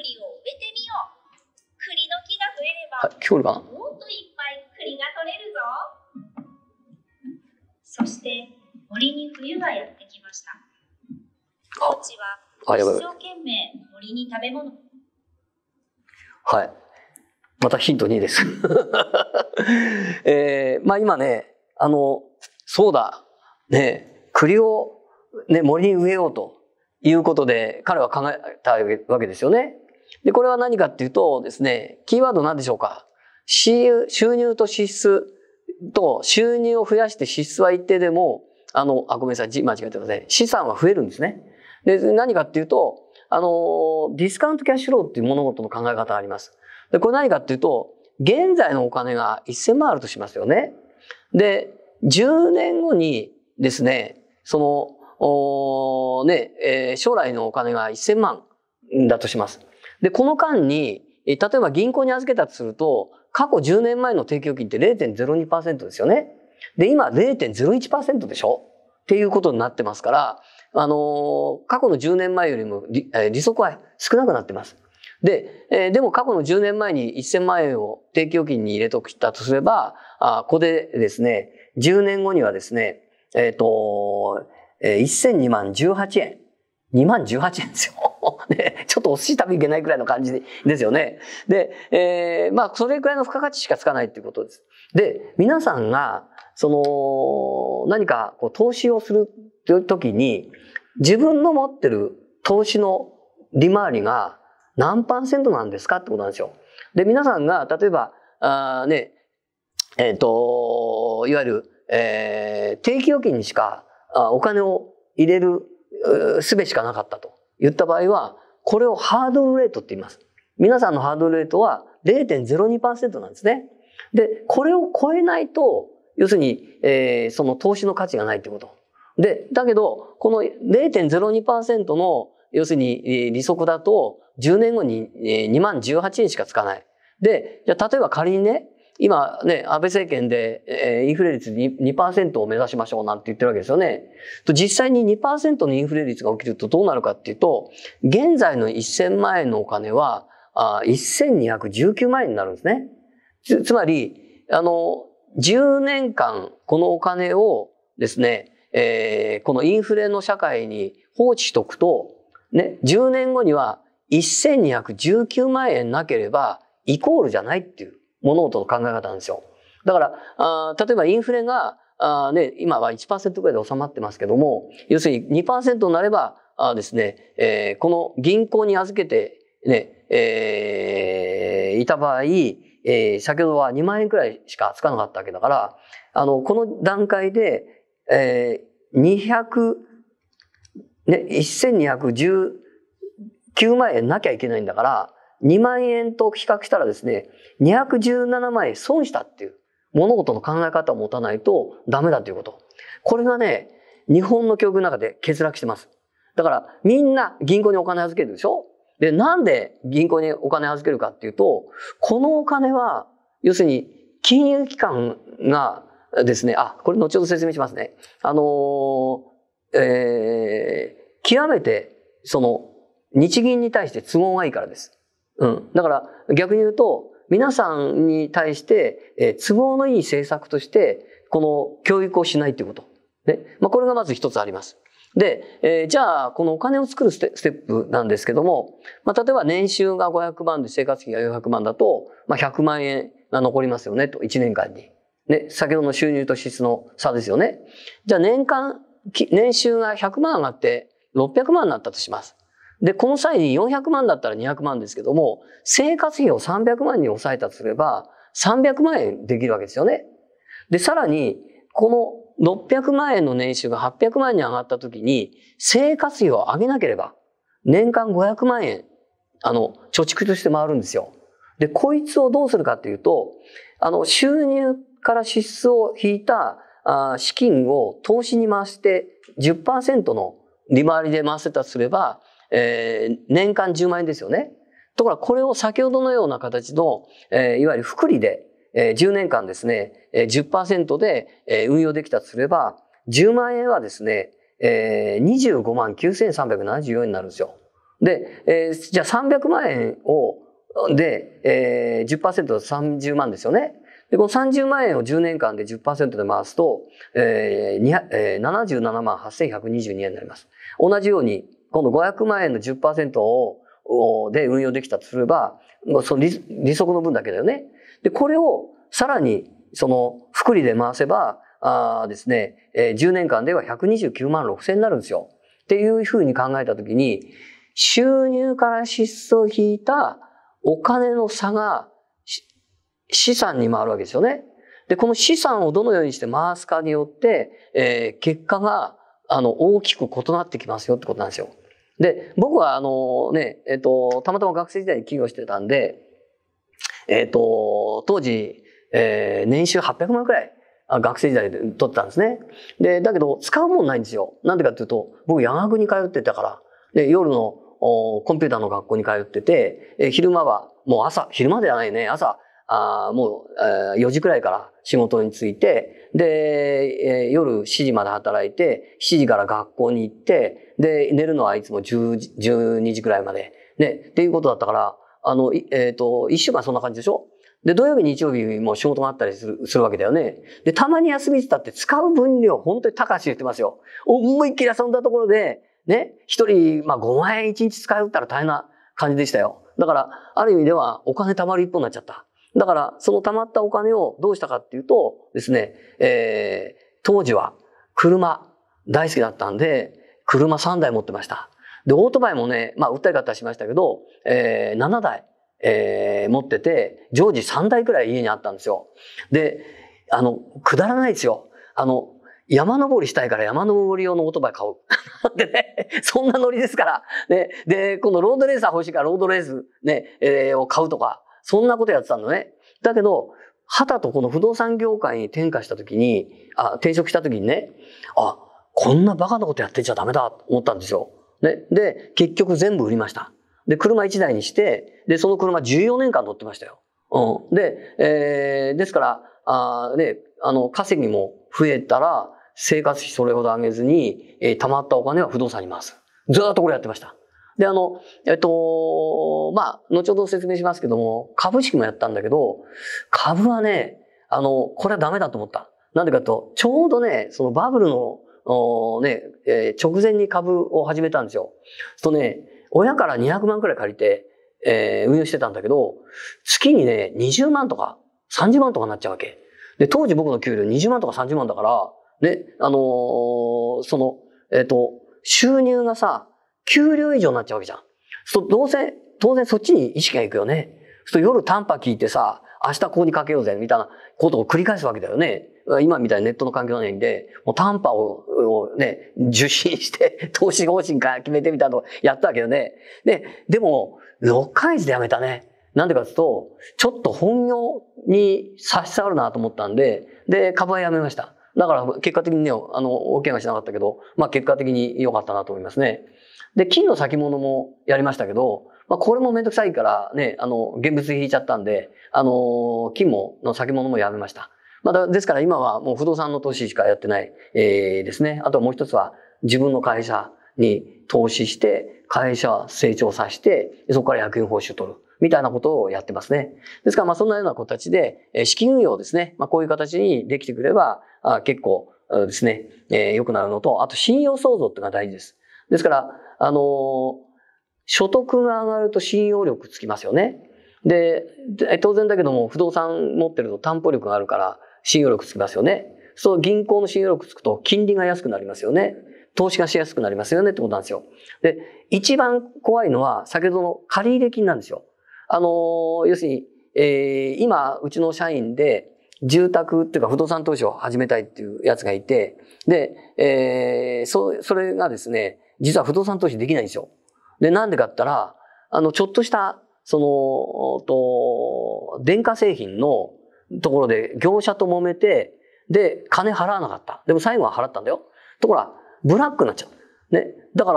栗を植えてみよう栗の木が増えればもっといっぱい栗が取れるぞそして森に冬がやってきましたこっちは아야바一生懸命森に食べ物はい。またヒント2です。えーまあ今ね、あの、そうだ、ね、栗を、ね、森に植えようということで、彼は考えたわけですよね。で、これは何かっていうとですね、キーワード何でしょうか収入と支出と収入を増やして支出は一定でも、あの、あ、ごめんなさい、間違えてません。資産は増えるんですね。で、何かっていうと、あの、ディスカウントキャッシュローっていう物事の考え方があります。で、これ何かっていうと、現在のお金が1000万あるとしますよね。で、10年後にですね、その、おね、えー、将来のお金が1000万だとします。で、この間に、例えば銀行に預けたとすると、過去10年前の提供金って0.02%ですよね。で、今0.01%でしょっていうことになってますから、あのー、過去の10年前よりも利,、利息は少なくなってます。で、えー、でも過去の10年前に1000万円を定期預金に入れときたとすれば、あここでですね、10年後にはですね、えっ、ー、と、えー、1002万18円。2万18円ですよ。ちょっとお寿司食べにけないくらいの感じですよね。で、えー、まあ、それくらいの付加価値しかつかないっていうことです。で、皆さんが、その、何かこう投資をするという時に、自分の持ってる投資の利回りが何パーセントなんですかってことなんですよ。で、皆さんが、例えば、あね、えっ、ー、と、いわゆる、えー、定期預金にしかお金を入れるすべしかなかったと言った場合は、これをハードルレートって言います。皆さんのハードルレートは0.02%なんですね。で、これを超えないと、要するに、えー、その投資の価値がないってこと。で、だけど、この0.02%の、要するに利息だと、10年後に2万18円しかつかない。で、じゃあ例えば仮にね、今ね、安倍政権で、えー、インフレ率2%を目指しましょうなんて言ってるわけですよね。と実際に2%のインフレ率が起きるとどうなるかっていうと、現在の1000万円のお金は、あ1219万円になるんですね。つつまり、あの、10年間このお金をですね、えー、このインフレの社会に放置しとくと、ね、10年後には1219万円なければイコールじゃないっていう。物事の考え方なんですよ。だから、あ例えばインフレが、あね、今は1%ぐらいで収まってますけども、要するに2%になれば、あですね、えー、この銀行に預けて、ね、えー、いた場合、えー、先ほどは2万円くらいしかつかなかったわけだから、あの、この段階で、えー、200、ね、1219万円なきゃいけないんだから、2万円と比較したらですね、217万円損したっていう物事の考え方を持たないとダメだということ。これがね、日本の教育の中で欠落してます。だからみんな銀行にお金預けるでしょで、なんで銀行にお金預けるかっていうと、このお金は、要するに金融機関がですね、あ、これ後ほど説明しますね。あのー、えー、極めて、その、日銀に対して都合がいいからです。うん。だから逆に言うと、皆さんに対して、えー、都合のいい政策として、この教育をしないということ。ね。まあ、これがまず一つあります。で、えー、じゃあ、このお金を作るステップなんですけども、まあ、例えば年収が500万で生活費が400万だと、まあ、100万円が残りますよね、と、1年間に。ね、先ほどの収入と支出の差ですよね。じゃあ、年間、年収が100万上がって600万になったとします。で、この際400万だったら200万ですけども、生活費を300万に抑えたとすれば、300万円できるわけですよね。で、さらに、この600万円の年収が800万円に上がった時に、生活費を上げなければ、年間500万円、あの、貯蓄として回るんですよ。で、こいつをどうするかっていうと、あの、収入から支出を引いたあ資金を投資に回して10%の利回りで回せたとすれば、えー、年間10万円ですよね。ところがこれを先ほどのような形の、えー、いわゆる福利で、えー、10年間ですね、えー、10%で、えー、運用できたとすれば、10万円はですね、えー、25万9374円になるんですよ。で、えー、じゃあ300万円を、で、えー、10%だ30万ですよね。で、この30万円を10年間で10%で回すと、えーえー、77万8122円になります。同じように、今度500万円の10%をで運用できたとすれば、その利息の分だけだよね。で、これをさらに、その、福利で回せば、あですね、えー、10年間では129万6千になるんですよ。っていうふうに考えたときに、収入から支出を引いたお金の差が資産に回るわけですよね。で、この資産をどのようにして回すかによって、えー、結果が、あの、大きく異なってきますよってことなんですよ。で、僕はあのね、えっ、ー、と、たまたま学生時代に起業してたんで、えっ、ー、と、当時、えー、年収800万くらい学生時代で取ってたんですね。で、だけど使うもんないんですよ。なんでかっていうと、僕夜学に通ってたから。で、夜のコンピューターの学校に通ってて、え昼間は、もう朝、昼間ではないね、朝あもう、えー、4時くらいから仕事に着いて、で、えー、夜7時まで働いて、7時から学校に行って、で、寝るのはいつも10時、12時くらいまで。ね、っていうことだったから、あの、えっ、ー、と、1週間そんな感じでしょで、土曜日、日曜日も仕事があったりするするわけだよね。で、たまに休みって言ったって使う分量、本当に高し言ってますよ。思いっきり遊んだところで、ね、一人、まあ5万円1日使うったら大変な感じでしたよ。だから、ある意味ではお金貯まる一方になっちゃった。だから、その貯まったお金をどうしたかっていうとですね、えー、当時は車大好きだったんで、車3台持ってました。で、オートバイもね、まあ、売ったり買ったりしましたけど、えー、7台、えー、持ってて、常時3台くらい家にあったんですよ。で、あの、くだらないですよ。あの、山登りしたいから山登り用のオートバイ買おう。でね、そんなノリですから。ね、で、このロードレーサー欲しいからロードレースね、えー、を買うとか、そんなことやってたのね。だけど、はたとこの不動産業界に転化した時に、あ、転職した時にね、あ、こんなバカなことやってちゃダメだと思ったんですよ。ね。で、結局全部売りました。で、車1台にして、で、その車14年間乗ってましたよ。うん。で、えー、ですから、あね、あの、稼ぎも増えたら、生活費それほど上げずに、えー、溜まったお金は不動産に回す。ずっとこれやってました。で、あの、えっと、まあ、後ほど説明しますけども、株式もやったんだけど、株はね、あの、これはダメだと思った。なんでかと、ちょうどね、そのバブルの、おね、えー、直前に株を始めたんですよ。とね、親から200万くらい借りて、えー、運用してたんだけど、月にね、20万とか30万とかになっちゃうわけ。で、当時僕の給料20万とか30万だから、ね、あのー、その、えっ、ー、と、収入がさ、給料以上になっちゃうわけじゃん。そどうせ、当然そっちに意識がいくよね。そう夜短波聞いてさ、明日ここにかけようぜ、みたいなことを繰り返すわけだよね。今みたいにネットの環境ないんで、もう短波をね、受信して、投資方針から決めてみたいなのやったわけよね。で、でも、6回月でやめたね。なんでかっいうと、ちょっと本業に差し障るなと思ったんで、で、株はやめました。だから結果的にね、あの、大怪我しなかったけど、まあ結果的に良かったなと思いますね。で、金の先物もやりましたけど、まあ、これもめんどくさいからね、あの、現物引いちゃったんで、あの、金も、の先物もやめました。まだ、ですから今はもう不動産の投資しかやってない、えー、ですね。あともう一つは自分の会社に投資して、会社成長させて、そこから役員報酬を取る。みたいなことをやってますね。ですから、まあそんなような形で、資金運用ですね。まあこういう形にできてくれば、あ結構ですね、え良くなるのと、あと信用創造っていうのが大事です。ですから、あの、所得が上がると信用力つきますよね。で、当然だけども、不動産持ってると担保力があるから、信用力つきますよね。そう銀行の信用力つくと金利が安くなりますよね。投資がしやすくなりますよねってことなんですよ。で、一番怖いのは、先ほどの借入金なんですよ。あの要するに、えー、今、うちの社員で、住宅っていうか不動産投資を始めたいっていうやつがいて、で、えー、そ、それがですね、実は不動産投資できないんですよ。で、なんでかって言ったら、あの、ちょっとした、その、と、電化製品のところで業者と揉めて、で、金払わなかった。でも最後は払ったんだよ。ところが、ブラックになっちゃう。ね。だか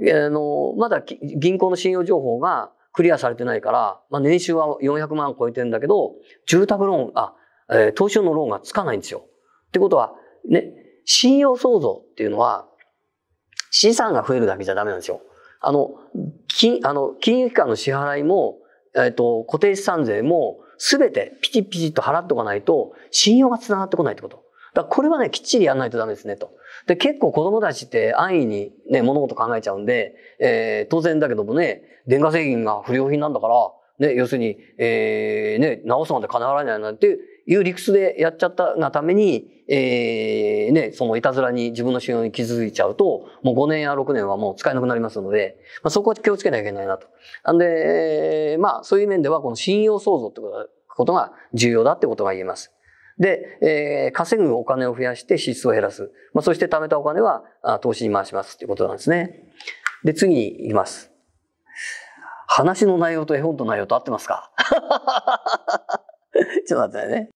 ら、あの、まだ銀行の信用情報がクリアされてないから、まあ、年収は400万超えてんだけど、住宅ローン、あ、えー、投資用のローンがつかないんですよ。ってことは、ね、信用創造っていうのは、資産が増えるだけじゃダメなんですよ。あの、金、あの、金融機関の支払いも、えっ、ー、と、固定資産税も、すべてピチピチと払っておかないと、信用が繋がってこないってこと。だこれはね、きっちりやらないとダメですね、と。で、結構子供たちって安易にね、物事考えちゃうんで、えー、当然だけどもね、電化製品が不良品なんだから、ね、要するに、えー、ね、直すまで金払えないなんていう理屈でやっちゃったがために、えー、ね、そのいたずらに自分の信用に気づいちゃうと、もう5年や6年はもう使えなくなりますので、まあ、そこは気をつけなきゃいけないなと。なんで、まあ、そういう面では、この信用創造ってことが重要だってことが言えます。で、えー、稼ぐお金を増やして支出を減らす。まあ、そして貯めたお金は投資に回しますっいうことなんですね。で、次に行きます。話の内容と絵本の内容と合ってますか ちょっと待ってね。